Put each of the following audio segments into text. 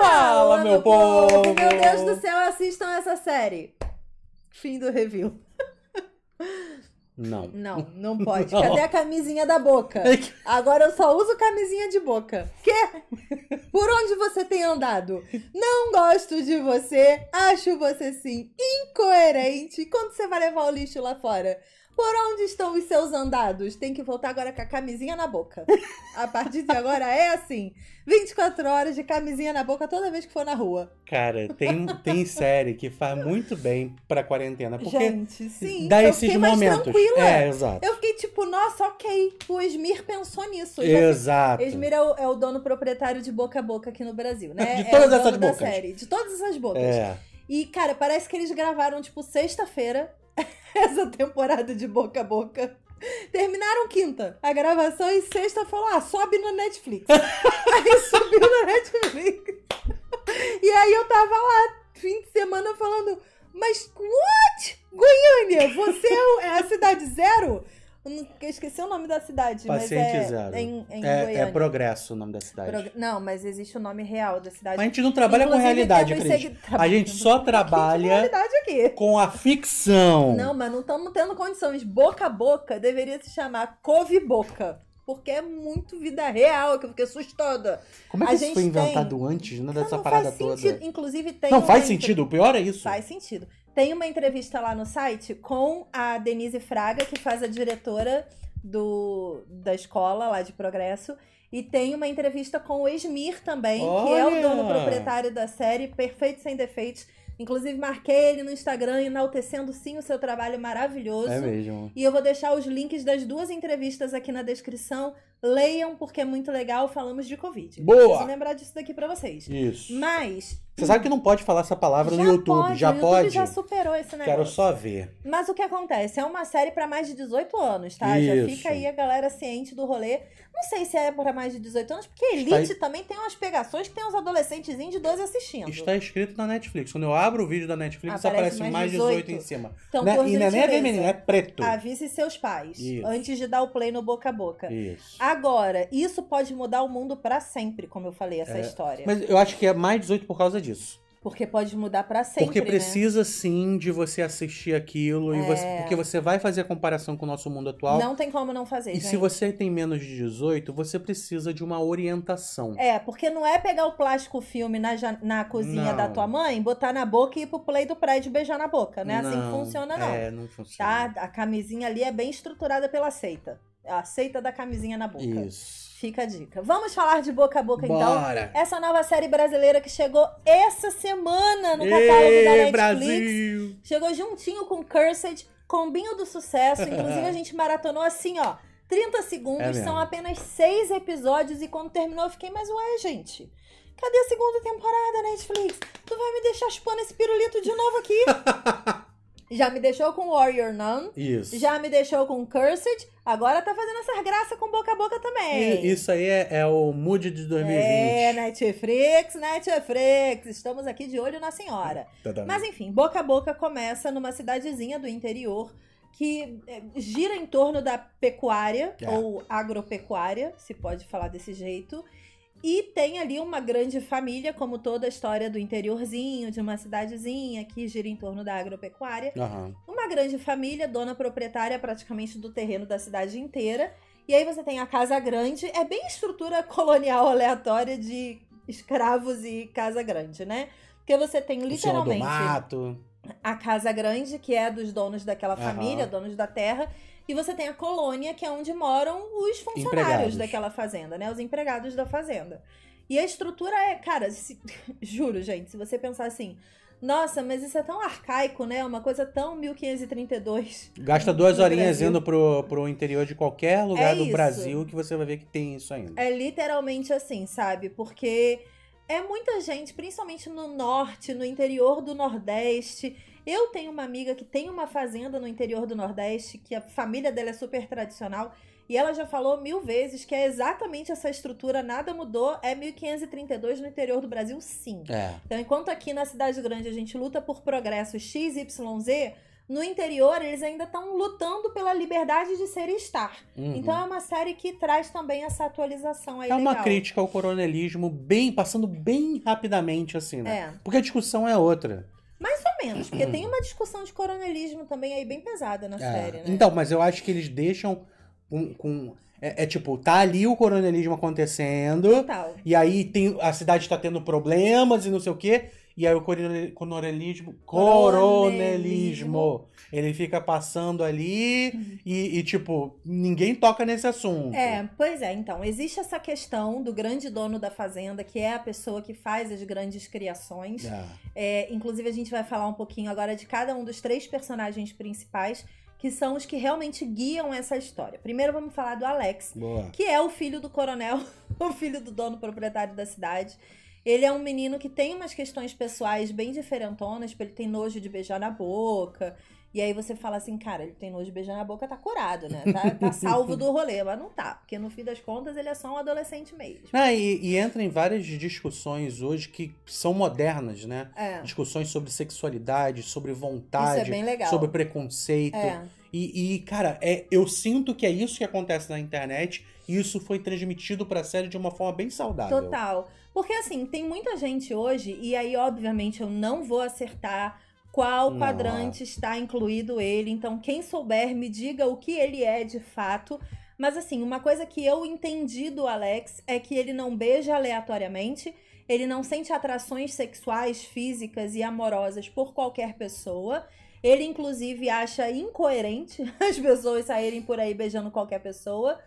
Fala, meu, meu povo. povo! Meu Deus do céu, assistam essa série. Fim do review. Não. Não, não pode. Não. Cadê a camisinha da boca? É Agora eu só uso camisinha de boca. Quê? Por onde você tem andado? Não gosto de você, acho você sim incoerente. Quando você vai levar o lixo lá fora? Por onde estão os seus andados? Tem que voltar agora com a camisinha na boca. A partir de agora é assim: 24 horas de camisinha na boca toda vez que for na rua. Cara, tem, tem série que faz muito bem pra quarentena. Porque Gente, sim. Dá eu esses momentos. tranquila. É, exato. Eu fiquei tipo, nossa, ok. O Esmir pensou nisso. Assim, exato. Esmir é o, é o, dono proprietário de boca a boca aqui no Brasil, né? De é todas é essas bocas. Série, de todas essas bocas. É. E, cara, parece que eles gravaram, tipo, sexta-feira essa temporada de boca a boca. Terminaram quinta a gravação e sexta falou: ah, sobe na Netflix. aí subiu na Netflix. e aí eu tava lá, fim de semana, falando: mas what? Goiânia, você é, é a cidade zero? Eu esqueci o nome da cidade. Paciente mas é, zero. Em, em é, é, Progresso o nome da cidade. não, mas existe o nome real da cidade. Mas a gente não trabalha Inclusive, com realidade, Cris. Segui... A gente só trabalha aqui. com a ficção. Não, mas não estamos tendo condições. Boca a boca deveria se chamar Cove Boca. Porque é muito vida real, que eu fiquei assustada. Como é que a isso foi inventado tem... antes, né? Dessa não, parada toda. Inclusive tem. Não, faz sentido. O pior é isso. Faz sentido. Tem uma entrevista lá no site com a Denise Fraga, que faz a diretora do, da escola lá de Progresso. E tem uma entrevista com o Esmir também, Olha! que é o dono proprietário da série Perfeito Sem Defeitos. Inclusive, marquei ele no Instagram, enaltecendo sim o seu trabalho maravilhoso. É mesmo. E eu vou deixar os links das duas entrevistas aqui na descrição. Leiam, porque é muito legal. Falamos de Covid. Boa! Preciso lembrar disso daqui para vocês. Isso. Mas você sabe que não pode falar essa palavra já no YouTube, pode, já o YouTube pode? Já superou esse negócio. Quero só ver. Mas o que acontece? É uma série para mais de 18 anos, tá? Isso. Já fica aí a galera ciente do rolê. Não sei se é para mais de 18 anos, porque Elite Está... também tem umas pegações que tem uns adolescentezinhos de 12 assistindo. Está escrito na Netflix. Quando eu abro o vídeo da Netflix, aparece, aparece mais 18. 18 em cima. Então, é- e não é nem é vermelhinho, é preto. Avise seus pais isso. antes de dar o play no boca a boca. Isso. Agora, isso pode mudar o mundo para sempre, como eu falei, essa é... história. Mas eu acho que é mais 18 por causa disso. Porque pode mudar para sempre. Porque né? precisa né? sim de você assistir aquilo é... e você, é. porque você vai fazer a comparação com o nosso mundo atual. Não tem como não fazer. E gente. se você tem menos de 18, você precisa de uma orientação. É, porque não é pegar o plástico filme na, na cozinha não. da tua mãe, botar na boca e ir pro play do prédio beijar na boca, né? Assim não, assim funciona não. É, não funciona. Tá? A camisinha ali é bem estruturada pela seita. É a seita da camisinha na boca. Isso. Fica a dica. Vamos falar de Boca a Boca, então. Bora. então. Essa nova série brasileira que chegou essa semana no catálogo da Netflix. Brasil. Chegou juntinho com Cursed, combinho do sucesso. Inclusive, a gente maratonou assim, ó. 30 segundos, é são apenas seis episódios. E quando terminou, eu fiquei, mas ué, gente... Cadê a segunda temporada, Netflix? Tu vai me deixar chupando esse pirulito de novo aqui? já me deixou com Warrior Nun. Isso. Já me deixou com Cursed. Agora tá fazendo essas graças com boca a boca também. E, isso aí é, é, o mood de 2020. É, Netflix, Netflix. Estamos aqui de olho na senhora. Tá, tá, tá. Mas enfim, boca a boca começa numa cidadezinha do interior que é, gira em torno da pecuária é. ou agropecuária, se pode falar desse jeito. E tem ali uma grande família, como toda a história do interiorzinho, de uma cidadezinha que gira em torno da agropecuária. Uhum. Uma grande família, dona proprietária praticamente do terreno da cidade inteira. E aí você tem a casa grande, é bem estrutura colonial aleatória de escravos e casa grande, né? Porque você tem literalmente. O do mato a casa grande, que é dos donos daquela uhum. família, donos da terra, e você tem a colônia, que é onde moram os funcionários empregados. daquela fazenda, né? Os empregados da fazenda. E a estrutura é, cara, se, juro, gente, se você pensar assim, nossa, mas isso é tão arcaico, né? Uma coisa tão 1532. Gasta duas horinhas Brasil. indo pro, pro interior de qualquer lugar é do isso. Brasil que você vai ver que tem isso ainda. É literalmente assim, sabe? Porque é muita gente, principalmente no norte, no interior do Nordeste. Eu tenho uma amiga que tem uma fazenda no interior do Nordeste, que a família dela é super tradicional, e ela já falou mil vezes que é exatamente essa estrutura, nada mudou, é 1532 no interior do Brasil, sim. É. Então, enquanto aqui na Cidade Grande a gente luta por progresso XYZ, no interior eles ainda estão lutando pela liberdade de ser e estar. Uhum. Então é uma série que traz também essa atualização aí. É legal. uma crítica ao coronelismo, bem passando bem rapidamente assim, né? É. Porque a discussão é outra. Mais ou menos, porque tem uma discussão de coronelismo também aí bem pesada na é. série, né? Então, mas eu acho que eles deixam com, com... É, é, tipo, tá ali o coronelismo acontecendo. Total. E aí tem, a cidade tá tendo problemas e não sei o quê. E aí o coronelismo, coronelismo, ele fica passando ali uhum. e, e, tipo, ninguém toca nesse assunto. É, pois é. Então, existe essa questão do grande dono da fazenda, que é a pessoa que faz as grandes criações. É. É, inclusive, a gente vai falar um pouquinho agora de cada um dos três personagens principais, que são os que realmente guiam essa história. Primeiro vamos falar do Alex, Boa. que é o filho do coronel, o filho do dono proprietário da cidade. Ele é um menino que tem umas questões pessoais bem diferentonas, tipo, ele tem nojo de beijar na boca. E aí você fala assim, cara, ele tem nojo de beijar na boca, tá curado, né? Tá, tá salvo do rolê, mas não tá, porque no fim das contas ele é só um adolescente mesmo. Ah, e, e entra em várias discussões hoje que são modernas, né? É. Discussões sobre sexualidade, sobre é vontade, é sobre preconceito. É. E, e, cara, é, eu sinto que é isso que acontece na internet e isso foi transmitido pra série de uma forma bem saudável. Total. Porque assim, tem muita gente hoje, e aí obviamente eu não vou acertar qual quadrante está incluído ele. Então, quem souber, me diga o que ele é de fato. Mas assim, uma coisa que eu entendi do Alex é que ele não beija aleatoriamente, ele não sente atrações sexuais, físicas e amorosas por qualquer pessoa. Ele, inclusive, acha incoerente as pessoas saírem por aí beijando qualquer pessoa.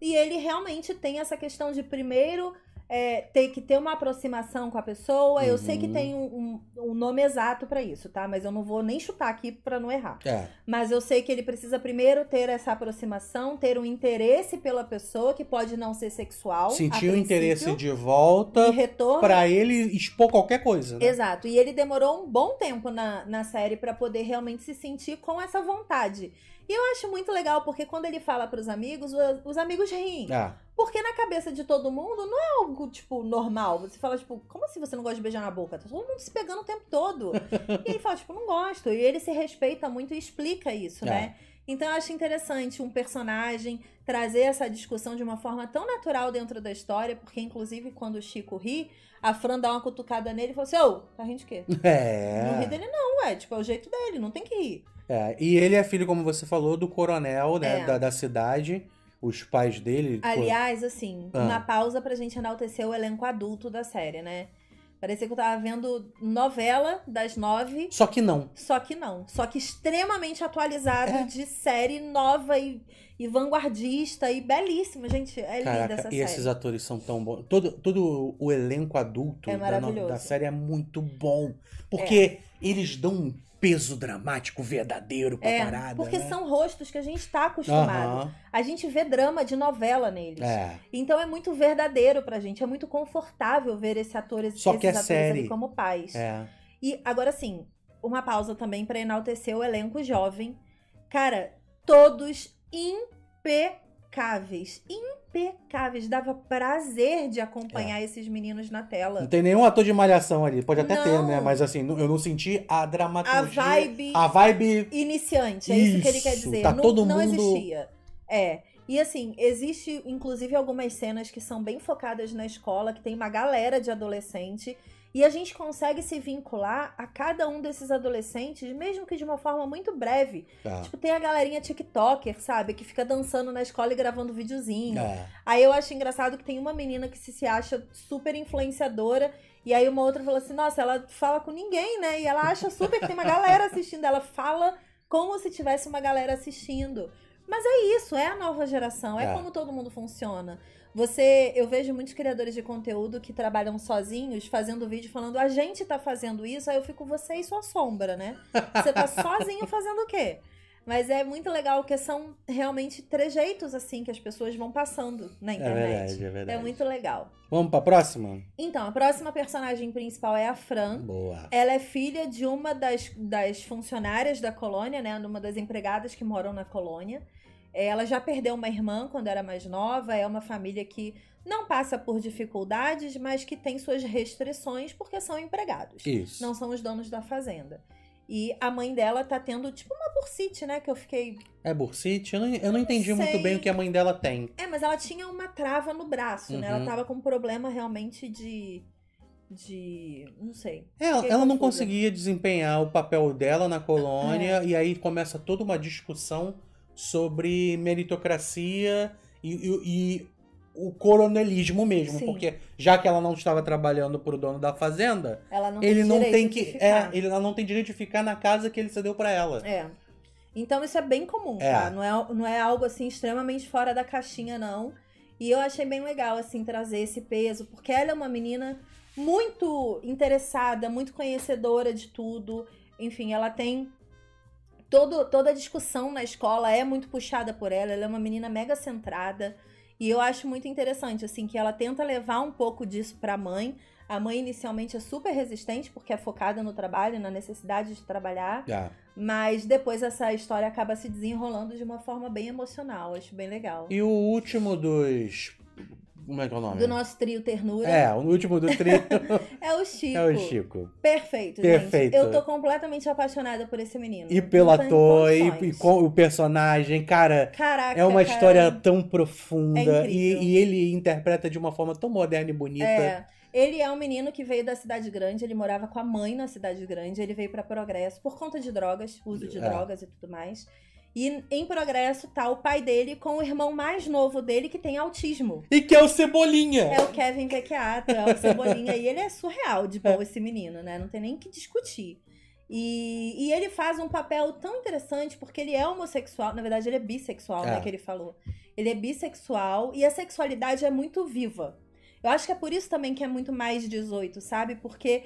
E ele realmente tem essa questão de primeiro é, ter que ter uma aproximação com a pessoa. Uhum. Eu sei que uhum. tem um, um, um nome exato para isso, tá? Mas eu não vou nem chutar aqui para não errar. É. Mas eu sei que ele precisa primeiro ter essa aproximação, ter um interesse pela pessoa, que pode não ser sexual. Sentir o interesse de volta. E retorno. Pra ele expor qualquer coisa. Né? Exato. E ele demorou um bom tempo na, na série para poder realmente se sentir com essa vontade. E eu acho muito legal, porque quando ele fala para os amigos, os amigos riem. Ah. Porque na cabeça de todo mundo não é algo, tipo, normal. Você fala, tipo, como assim você não gosta de beijar na boca? Tá todo mundo se pegando o tempo todo. e ele fala, tipo, não gosto. E ele se respeita muito e explica isso, né? É. Então eu acho interessante um personagem trazer essa discussão de uma forma tão natural dentro da história, porque inclusive quando o Chico ri, a Fran dá uma cutucada nele e fala assim, ô, tá rindo de quê? É. Não ri dele não, ué, tipo, é o jeito dele, não tem que rir. É, e ele é filho, como você falou, do coronel né, é. da, da cidade os pais dele. Aliás, assim, ah. uma pausa pra gente enaltecer o elenco adulto da série, né? Parecia que eu tava vendo novela das nove. Só que não. Só que não. Só que extremamente atualizado é. de série nova e, e, vanguardista e belíssima, gente. É Caraca, linda essa série. E esses atores são tão bons. Todo, todo o elenco adulto é da, da, série é muito bom. Porque é. eles dão um peso dramático verdadeiro pra é, parada. Porque né? são rostos que a gente tá acostumado. Uhum. A gente vê drama de novela neles. É. Então é muito verdadeiro pra gente. É muito confortável ver esse ator, esses Só que é série. como pais. É. E agora sim, uma pausa também para enaltecer o elenco jovem. Cara, todos impecáveis impecáveis, impecáveis. Dava prazer de acompanhar é. esses meninos na tela. Não tem nenhum ator de malhação ali, pode até não. ter, né? Mas assim, eu não senti a dramaturgia. A vibe. A vibe. Iniciante, é isso, isso que ele quer dizer. Tá não, todo mundo... não existia. É. E assim, existe inclusive algumas cenas que são bem focadas na escola, que tem uma galera de adolescente e a gente consegue se vincular a cada um desses adolescentes, mesmo que de uma forma muito breve. Tá. Tipo, tem a galerinha TikToker, sabe? Que fica dançando na escola e gravando videozinho. É. Aí eu acho engraçado que tem uma menina que se, se acha super influenciadora. E aí uma outra fala assim, nossa, ela fala com ninguém, né? E ela acha super que tem uma galera assistindo. Ela fala como se tivesse uma galera assistindo. Mas é isso, é a nova geração, é, é. como todo mundo funciona. Você, eu vejo muitos criadores de conteúdo que trabalham sozinhos, fazendo vídeo falando, a gente tá fazendo isso, aí eu fico você e sua sombra, né? Você tá sozinho fazendo o quê? Mas é muito legal porque são realmente trejeitos assim que as pessoas vão passando na é internet. É verdade, é verdade. É muito legal. Vamos para próxima? Então, a próxima personagem principal é a Fran. Boa. Ela é filha de uma das, das funcionárias da colônia, né? Uma das empregadas que moram na colônia. É, ela já perdeu uma irmã quando era mais nova, é uma família que não passa por dificuldades, mas que tem suas restrições porque são empregados. Isso. Não são os donos da fazenda. E a mãe dela tá tendo tipo uma bursite, né? Que eu fiquei. É bursite? Eu não, eu não entendi Sei. muito bem o que a mãe dela tem. É, mas ela tinha uma trava no braço, uhum. né? Ela uhum. tava com um problema realmente de de. não sei. É, ela, ela não conseguia desempenhar o papel dela na ah, colônia, é. e aí começa toda uma discussão sobre meritocracia e, e, e o coronelismo mesmo, Sim. porque já que ela não estava trabalhando para o dono da fazenda, não ele não tem que, é, ele não tem direito de ficar na casa que ele cedeu para ela. É. Então isso é bem comum, é. tá? Não é, não é algo assim extremamente fora da caixinha não. E eu achei bem legal assim trazer esse peso, porque ela é uma menina muito interessada, muito conhecedora de tudo. Enfim, ela tem todo, toda a discussão na escola é muito puxada por ela. Ela é uma menina mega centrada. E eu acho muito interessante, assim, que ela tenta levar um pouco disso para a mãe. A mãe inicialmente é super resistente, porque é focada no trabalho, na necessidade de trabalhar. Mas depois essa história acaba se desenrolando de uma forma bem emocional. Acho bem legal. E o último dos como é que é o nome? Do nosso trio Ternura. É, o último do trio. é o Chico. É o Chico. Perfeito, Perfeito. Gente. Eu tô completamente apaixonada por esse menino. E pelo ator, e, e com o personagem. Cara, Caraca, é uma cara. história tão profunda. É e, e, ele interpreta de uma forma tão moderna e bonita. É. Ele é um menino que veio da cidade grande, ele morava com a mãe na cidade grande, ele veio para Progresso por conta de drogas, uso de é. drogas e tudo mais. E em progresso tá o pai dele com o irmão mais novo dele que tem autismo. E que é o Cebolinha. É o Kevin Vecchiato, é o Cebolinha. e ele é surreal de bom esse menino, né? Não tem nem que discutir. E, e ele faz um papel tão interessante porque ele é homossexual. Na verdade, ele é bissexual, né, é. né? Que ele falou. Ele é bissexual e a sexualidade é muito viva. Eu acho que é por isso também que é muito mais 18, sabe? Porque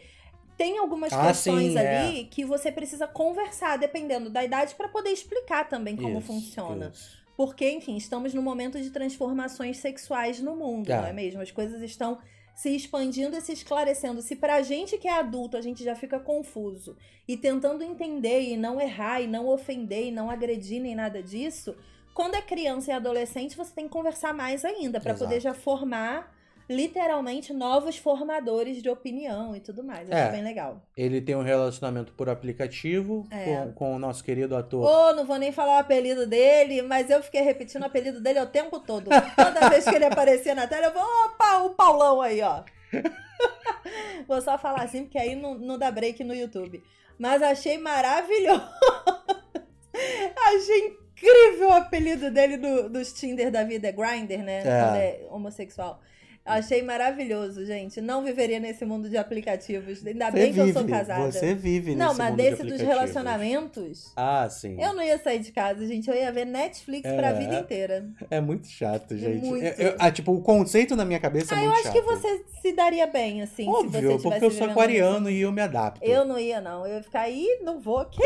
tem algumas ah, questões sim, é. ali é. que você precisa conversar, dependendo da idade, para poder explicar também como isso, funciona. Isso. Porque, enfim, estamos num momento de transformações sexuais no mundo, tá. não é mesmo? As coisas estão se expandindo e se esclarecendo. Se pra gente que é adulto a gente já fica confuso e tentando entender e não errar e não ofender e não agredir nem nada disso, quando é criança e adolescente você tem que conversar mais ainda para poder já formar literalmente novos formadores de opinião e tudo mais. Acho é, bem legal. Ele tem um relacionamento por aplicativo é. com, com, o nosso querido ator. oh, não vou nem falar o apelido dele, mas eu fiquei repetindo o apelido dele o tempo todo. Toda vez que ele aparecia na tela, eu vou, opa, o Paulão aí, ó. vou só falar assim, porque aí não, não dá break no YouTube. Mas achei maravilhoso. achei incrível o apelido dele do, dos Tinder da vida, é Grinder, né? É. Quando é homossexual. Achei maravilhoso, gente. Não viveria nesse mundo de aplicativos. Ainda você bem vive, que eu sou casada. Você vive nesse Não, mas mundo desse de dos relacionamentos. Ah, sim. Eu não ia sair de casa, gente. Eu ia ver Netflix é, pra vida é, inteira. É muito chato, é gente. Muito. Eu, é, eu, ah, tipo, o conceito na minha cabeça ah, é muito chato. Ah, eu acho que você se daria bem, assim. Óbvio, porque eu sou aquariano e eu me adapto. Eu não ia, não. Eu ia ficar aí, não vou. Quê?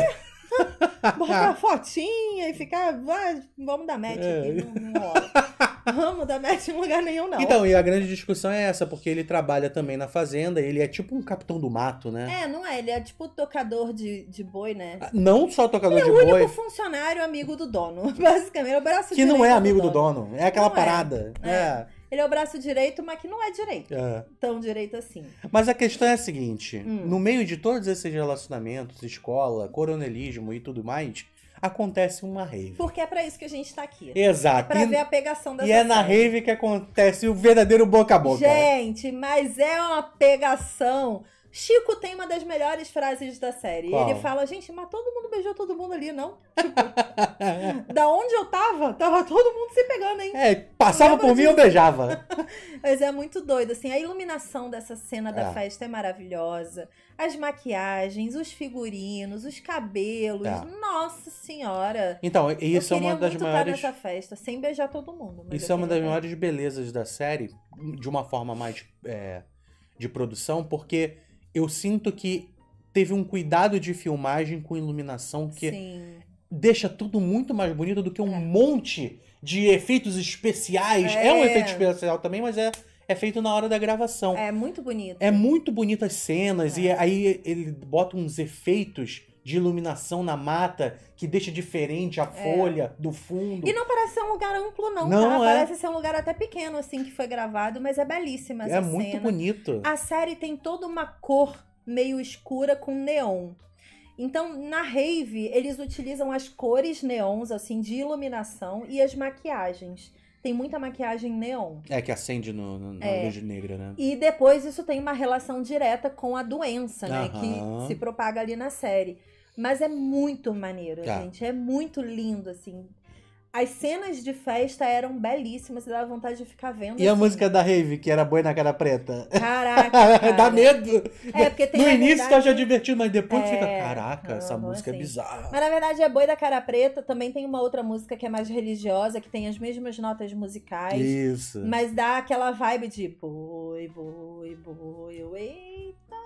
Botar fotinha e ficar. Ah, vamos dar match é. aqui. Não, não rola. ramo da Match em lugar nenhum, não. Então, e a grande discussão é essa, porque ele trabalha também na fazenda, ele é tipo um capitão do mato, né? É, não é? Ele é tipo tocador de, de boi, né? Ah, não só tocador ele é de boi. Ele é o único funcionário amigo do dono, basicamente. É o braço Que não é amigo do dono, do dono. é aquela não é. parada. É. é. Ele é o braço direito, mas que não é direito. É. Tão direito assim. Mas a questão é a seguinte: hum. no meio de todos esses relacionamentos, escola, coronelismo e tudo mais, acontece uma rave. Porque é para isso que a gente tá aqui. Exato. pra e, ver a pegação da E é na rave que acontece o verdadeiro boca a boca. Né? Gente, mas é uma pegação Chico tem uma das melhores frases da série. Qual? Ele fala, gente, mas todo mundo beijou todo mundo ali, não? Tipo, da onde eu tava, tava todo mundo se pegando, hein? É, passava por mim mim, eu beijava. Mas é muito doido, assim, a iluminação dessa cena da é. festa é maravilhosa. As maquiagens, os figurinos, os cabelos, é. nossa senhora. Então, isso é uma das maiores... nessa festa, sem beijar todo mundo. Isso é uma das maiores belezas da série, de uma forma mais... É, de produção, porque eu sinto que teve um cuidado de filmagem com iluminação que Sim. deixa tudo muito mais bonito do que um é. monte de efeitos especiais. É. é. um efeito especial também, mas é, é feito na hora da gravação. É muito bonito. É muito bonito as cenas, é. e aí ele bota uns efeitos de iluminação na mata que deixa diferente a é. folha do fundo. E não parece ser um lugar amplo, não, não tá? É. Parece ser um lugar até pequeno, assim, que foi gravado, mas é belíssima é essa É cena. muito bonito. A série tem toda uma cor meio escura com neon. Então, na rave, eles utilizam as cores neons, assim, de iluminação e as maquiagens. Tem muita maquiagem neon. É, que acende no, no, na é. luz negra, né? E depois isso tem uma relação direta com a doença, né? Que se propaga ali na série. Mas é muito maneiro, tá. gente. É muito lindo, assim. As cenas de festa eram belíssimas e dava vontade de ficar vendo. E assim. a música da Rave, que era boi na cara preta? Caraca. Cara. Dá medo. É, porque tem. No início verdade... tá já divertido, mas depois é... fica, caraca, não, essa não música é assim. é bizarra. Mas na verdade é boi da cara preta. Também tem uma outra música que é mais religiosa, que tem as mesmas notas musicais. Isso. Mas dá aquela vibe de tipo, boi, boi, boi, eita.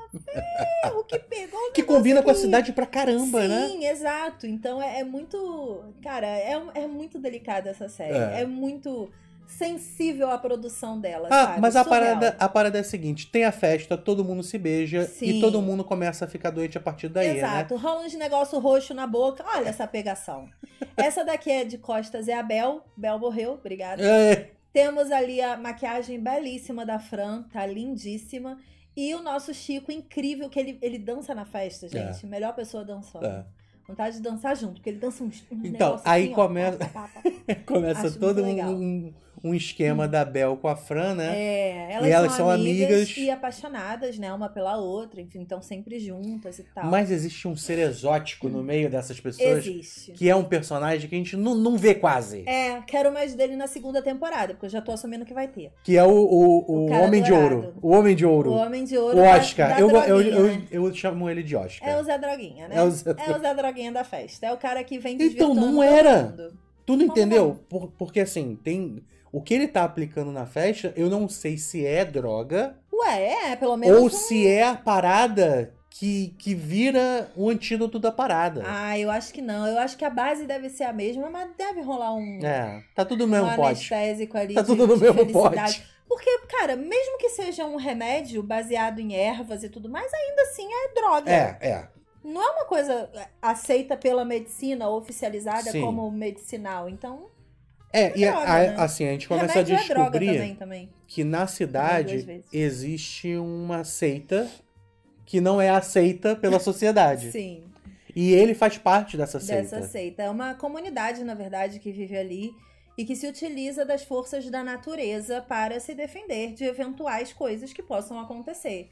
É, o que pegou. que combina com a cidade pra caramba, Sim, né? Sim, exato. Então é, é, muito. Cara, é, é muito delicada essa série. É. é, muito sensível à produção dela. Ah, sabe? mas a parada, a parada é a seguinte: tem a festa, todo mundo se beija Sim. e todo mundo começa a ficar doente a partir daí. Né? Exato, né? rola de negócio roxo na boca. Olha essa pegação. essa daqui é de costas, é a Bel. Bel morreu, obrigada. É. Temos ali a maquiagem belíssima da Fran, tá lindíssima. E o nosso Chico, incrível, que ele, ele dança na festa, é. gente. É. Melhor pessoa dançando. É. Vontade de dançar junto, porque ele dança uns. uns então, aí assim, começa. Ó, começa Acho todo um, um esquema da Bel com a Fran, né? É, elas, e elas são, são amigas, amigas, e apaixonadas, né? Uma pela outra, enfim, estão sempre juntas e tal. Mas existe um ser exótico no meio dessas pessoas. Existe. Que é um personagem que a gente não, não vê quase. É, quero mais dele na segunda temporada, porque eu já tô assumindo que vai ter. Que é o, o, o, o Homem de Ouro. O Homem de Ouro. O Homem de Ouro. O Oscar. Da, da eu, eu, eu, né? eu, chamo ele de Oscar. É o Zé Droguinha, né? É o Zé, Droguinha, é o Zé Droguinha da festa. É o cara que vem Então, não era. Mundo. Tu não entendeu? Por, porque assim, tem. O que ele tá aplicando na festa, eu não sei se é droga. Ué, é, é, pelo menos. Ou um... se é a parada que, que vira o antídoto da parada. Ah, eu acho que não. Eu acho que a base deve ser a mesma, mas deve rolar um. É, tá tudo no mesmo um pote. anestésico ali. Tá de, tudo no mesmo pote. Porque, cara, mesmo que seja um remédio baseado em ervas e tudo mais, ainda assim é droga. É, é não é uma coisa é, aceita pela medicina, oficializada Sim. como medicinal. Então. É, é e droga, a, né? assim, a gente começa Remédio é a descobrir é também, também. que na é cidade existe uma seita que não é aceita pela sociedade. Sim. E ele faz parte dessa seita. Dessa seita. É uma comunidade, na verdade, que vive ali e que se utiliza das forças da natureza para se defender de eventuais coisas que possam acontecer.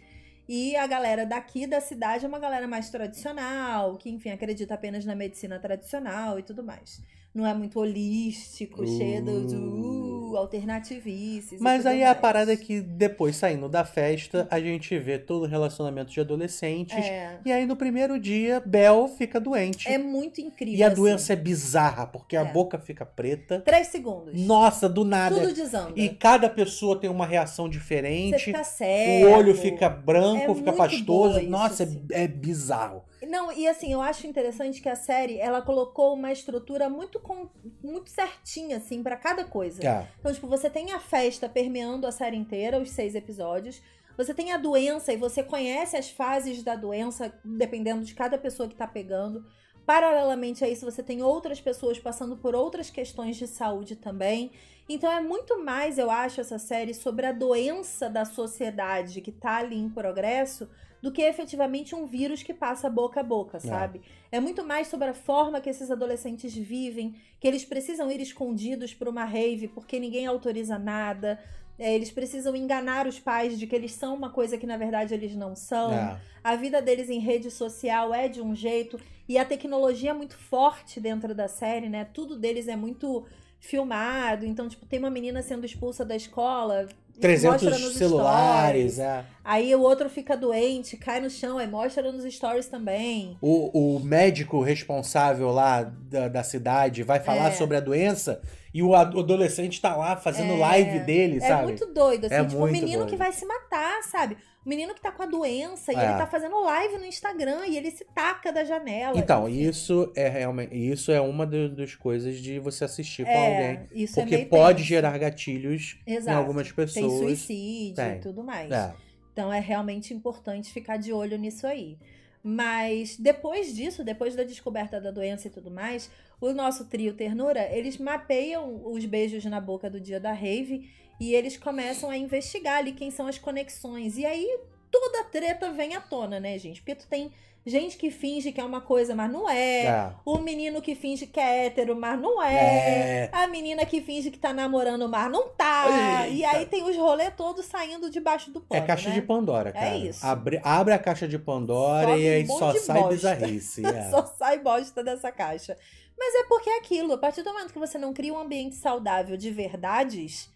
E a galera daqui da cidade é uma galera mais tradicional, que, enfim, acredita apenas na medicina tradicional e tudo mais. Não é muito holístico, uh. cheio do. Uh alternativistas. alternativices. Mas aí é mais. a parada é que depois, saindo da festa, a gente vê todo o relacionamento de adolescentes. É. E aí no primeiro dia, Bel fica doente. É muito incrível. E a assim. doença é bizarra, porque é. a boca fica preta. Três segundos. Nossa, do nada. Tudo desanda. E cada pessoa tem uma reação diferente. Você fica cego. O olho fica branco, é fica pastoso. Nossa, é, assim. é bizarro. Não, e assim, eu acho interessante que a série, ela colocou uma estrutura muito, com, muito certinha, assim, para cada coisa. É. Então, tipo, você tem a festa permeando a série inteira, os seis episódios. Você tem a doença e você conhece as fases da doença, dependendo de cada pessoa que tá pegando. Paralelamente a isso, você tem outras pessoas passando por outras questões de saúde também. Então é muito mais, eu acho, essa série sobre a doença da sociedade que tá ali em progresso do que efetivamente um vírus que passa boca a boca, é. sabe? É. é muito mais sobre a forma que esses adolescentes vivem, que eles precisam ir escondidos para uma rave porque ninguém autoriza nada, é, eles precisam enganar os pais de que eles são uma coisa que na verdade eles não são. É. A vida deles em rede social é de um jeito e a tecnologia é muito forte dentro da série, né? Tudo deles é muito filmado. Então, tipo, tem uma menina sendo expulsa da escola 300 celulares. É. Aí o outro fica doente, cai no chão, aí mostra nos stories também. O, o médico responsável lá da, da cidade vai falar é. sobre a doença e o adolescente tá lá fazendo é, live dele, é sabe? É muito doido, assim, é tipo, o um menino doido. que vai se matar, sabe? O menino que tá com a doença e é. ele tá fazendo live no Instagram e ele se taca da janela. Então, isso é realmente. Isso é uma das coisas de você assistir com é, alguém. Isso é porque é pode tenso. gerar gatilhos Exato. em algumas pessoas. Tem suicídio Tem. e tudo mais. É. Então é realmente importante ficar de olho nisso aí. Mas depois disso, depois da descoberta da doença e tudo mais, o nosso trio Ternura, eles mapeiam os beijos na boca do dia da rave e eles começam a investigar ali quem são as conexões. E aí toda a treta vem à tona, né, gente? Porque tu tem gente que finge que é uma coisa, mas não é. é. O menino que finge que é hétero, mas não é. é. A menina que finge que tá namorando, mas não tá. Eita. E aí tem os rolê todos saindo debaixo do pano. É caixa né? de Pandora, cara. É isso. Abre, abre a caixa de Pandora Sobe e aí um só sai bosta. bizarrice. É. só sai bosta dessa caixa. Mas é porque é aquilo. A partir do momento que você não cria um ambiente saudável de verdades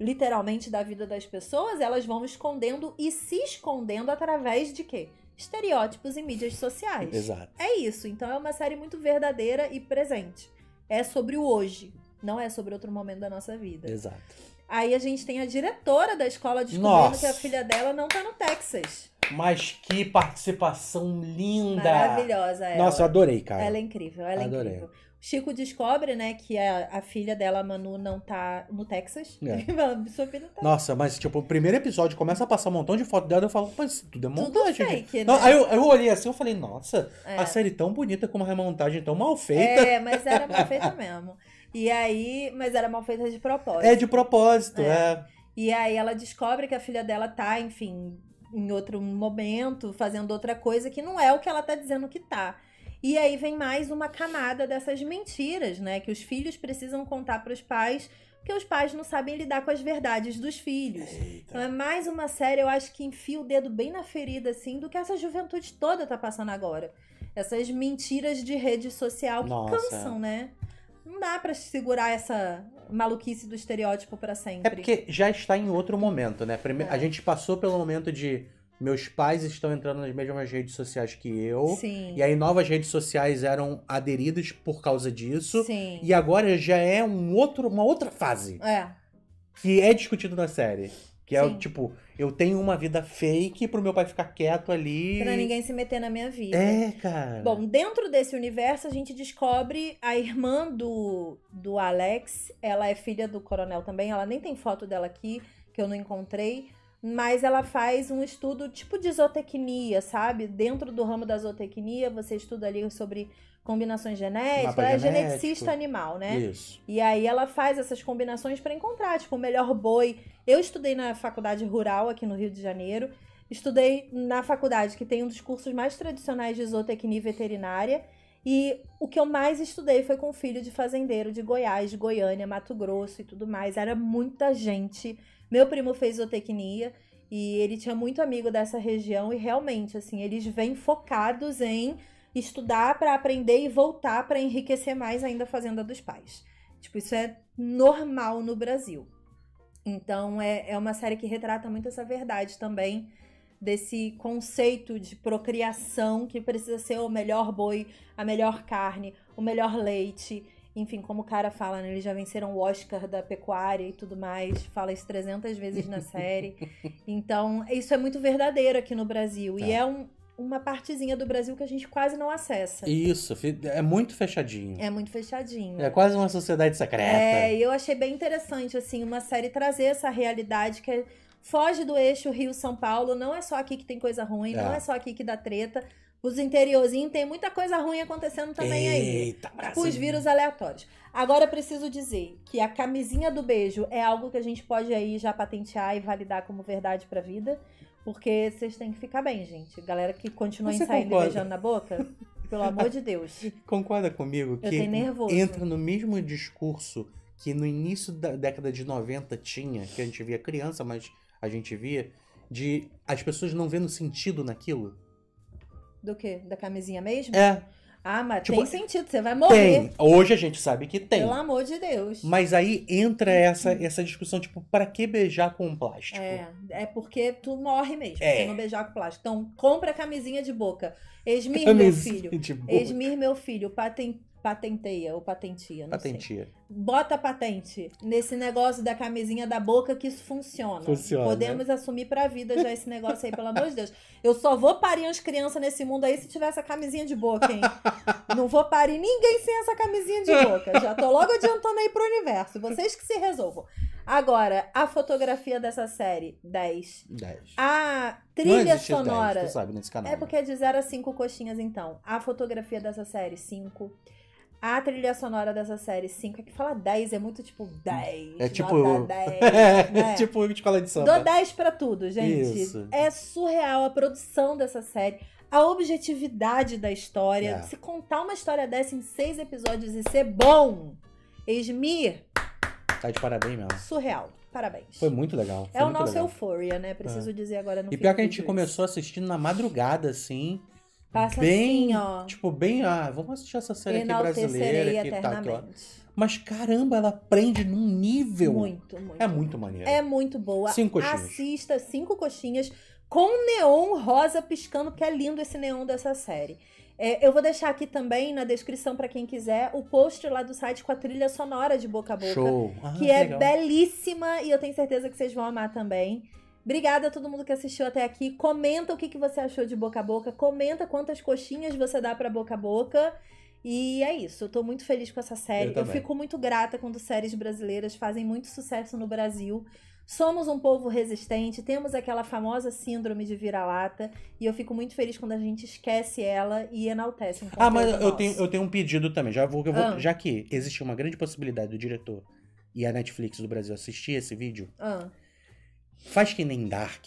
literalmente da vida das pessoas, elas vão escondendo e se escondendo através de quê? estereótipos em mídias sociais. Exato. É isso. Então é uma série muito verdadeira e presente. É sobre o hoje, não é sobre outro momento da nossa vida. Exato. Aí a gente tem a diretora da escola descobrindo nossa. que a filha dela não tá no Texas. Mas que participação linda! Maravilhosa ela. Nossa, eu adorei, cara. Ela é incrível, ela é incrível. Chico descobre, né, que a, a filha dela, Manu, não tá no Texas. É. Sua filha não tá. Nossa, mas tipo, o primeiro episódio começa a passar um montão de foto dela, eu falo, mas tudo é montagem. Tudo fake, né? aí eu, eu, olhei assim, eu falei, nossa, é. a série tão bonita com uma remontagem tão mal feita. É, mas era mal feita mesmo. E aí, mas era mal feita de propósito. É de propósito, é. é. E aí ela descobre que a filha dela tá, enfim, em outro momento, fazendo outra coisa que não é o que ela tá dizendo que tá. E aí vem mais uma camada dessas mentiras, né? Que os filhos precisam contar para os pais porque os pais não sabem lidar com as verdades dos filhos. Eita. Então é mais uma série, eu acho que enfia o dedo bem na ferida, assim, do que essa juventude toda tá passando agora. Essas mentiras de rede social que Nossa. cansam, é. né? Não dá para segurar essa maluquice do estereótipo para é sempre. É porque já está em outro momento, né? Primeiro, é. A gente passou pelo momento de meus pais estão entrando nas mesmas redes sociais que eu. Sim. E aí novas redes sociais eram aderidas por causa disso. Sim. E agora já é um outro, uma outra fase. É. Que é discutido na série. Que é tipo, eu tenho uma vida fake pro meu pai ficar quieto ali. Pra ninguém se meter na minha vida. É, cara. Bom, dentro desse universo, a gente descobre a irmã do, do Alex. Ela é filha do coronel também. Ela nem tem foto dela aqui, que eu não encontrei mas ela faz um estudo tipo de zootecnia, sabe? Dentro do ramo da zootecnia, você estuda ali sobre combinações genéticas, ela é geneticista animal, né? Isso. E aí ela faz essas combinações para encontrar, tipo, o melhor boi. Eu estudei na faculdade rural aqui no Rio de Janeiro, estudei na faculdade que tem um dos cursos mais tradicionais de zootecnia veterinária. E o que eu mais estudei foi com filho de fazendeiro de Goiás, Goiânia, Mato Grosso e tudo mais. Era muita gente meu primo fez zootecnia e ele tinha muito amigo dessa região e realmente, assim, eles vêm focados em estudar para aprender e voltar para enriquecer mais ainda a fazenda dos pais. Tipo, isso é normal no Brasil. Então, é, é uma série que retrata muito essa verdade também, desse conceito de procriação que precisa ser o melhor boi, a melhor carne, o melhor leite. Enfim, como o cara fala, né? eles já venceram o Oscar da pecuária e tudo mais, fala isso 300 vezes na série. então, isso é muito verdadeiro aqui no Brasil. Tá. E é um, uma partezinha do Brasil que a gente quase não acessa. Isso, é muito fechadinho. É muito fechadinho. É quase uma sociedade secreta. É, e eu achei bem interessante, assim, uma série trazer essa realidade que é, foge do eixo Rio-São Paulo. Não é só aqui que tem coisa ruim, é. não é só aqui que dá treta. Os interiorzinhos tem muita coisa ruim acontecendo também Eita, aí. Tipo, Brasil. Os né? vírus aleatórios. Agora eu preciso dizer que a camisinha do beijo é algo que a gente pode aí já patentear e validar como verdade pra vida. Porque vocês têm que ficar bem, gente. Galera que continua saindo ensaiando e beijando na boca, pelo amor de Deus. Concorda comigo que entra no mesmo discurso que no início da década de 90 tinha, que a gente via criança, mas a gente via, de as pessoas não vendo sentido naquilo. Do que Da camisinha mesmo? É. Ah, mas tipo, tem sentido, você vai morrer. Tem. Hoje a gente sabe que tem. Pelo amor de Deus. Mas aí entra uhum. essa, essa discussão, tipo, para que beijar com plástico? É, é porque tu morre mesmo, é. se não beijar com plástico. Então, compra camisinha de boca. Esmir, meu filho. Esmir, meu filho, patenteia ou patentia, não patentia. sei bota patente nesse negócio da camisinha da boca que isso funciona. Funciona. Podemos né? assumir pra vida já esse negócio aí, pelo amor de Deus. Eu só vou parir as crianças nesse mundo aí se tiver essa camisinha de boca, hein? Não vou parir ninguém sem essa camisinha de boca. Já tô logo adiantando aí pro universo. Vocês que se resolvam. Agora, a fotografia dessa série, 10. 10. A trilha sonora. 10, tu sabe, nesse canal, é né? porque é de 0 a 5 coxinhas, então. A fotografia dessa série, 5. A trilha sonora dessa série 5 é que fala 10, é muito tipo 10. É tipo. Nota 10, é, né? tipo escola de samba. Dou 10 pra tudo, gente. Isso. É surreal a produção dessa série, a objetividade da história. É. Se contar uma história dessa em seis episódios e ser bom, Esmir. Tá de parabéns mesmo. Surreal. Parabéns. Foi muito legal. É foi é o nosso legal. Euphoria, né? Preciso é. dizer agora no E pior que a gente começou assistindo na madrugada, assim. Passa bem, assim, ó. Tipo, bem, ah, vamos assistir essa série aqui brasileira. Que tá aqui, Mas caramba, ela aprende num nível. Muito, muito. É muito maneiro. É muito boa. Cinco coxinhas. Assista cinco coxinhas com neon rosa piscando, que é lindo esse neon dessa série. É, eu vou deixar aqui também na descrição para quem quiser o post lá do site com a trilha sonora de Boca a Boca, Show. Ah, que é legal. belíssima e eu tenho certeza que vocês vão amar também. Obrigada a todo mundo que assistiu até aqui. Comenta o que, que você achou de boca a boca. Comenta quantas coxinhas você dá para boca a boca. E é isso, eu tô muito feliz com essa série. Eu, eu fico muito grata quando séries brasileiras fazem muito sucesso no Brasil. Somos um povo resistente, temos aquela famosa síndrome de vira-lata, e eu fico muito feliz quando a gente esquece ela e enaltece um Ah, mas eu tenho, eu tenho um pedido também, já, vou, vou ah. já que existe uma grande possibilidade do diretor e a Netflix do Brasil assistir esse vídeo, ah. Faz que nem Dark.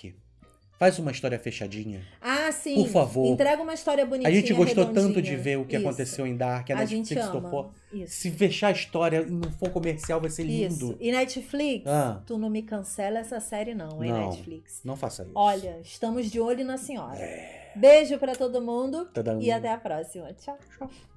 Faz uma história fechadinha. Ah, sim. Por favor. Entrega uma história bonitinha. A gente gostou tanto de ver o que Isso. aconteceu em Dark. A, a Netflix gente topou. Se fechar a história e não for comercial, vai ser lindo. Isso. E Netflix, ah. tu não me cancela essa série, não, hein, não, Netflix? Não faça isso. Olha, estamos de olho na senhora. É. Beijo para todo mundo Tadam. e até a próxima. Tchau. Tchau.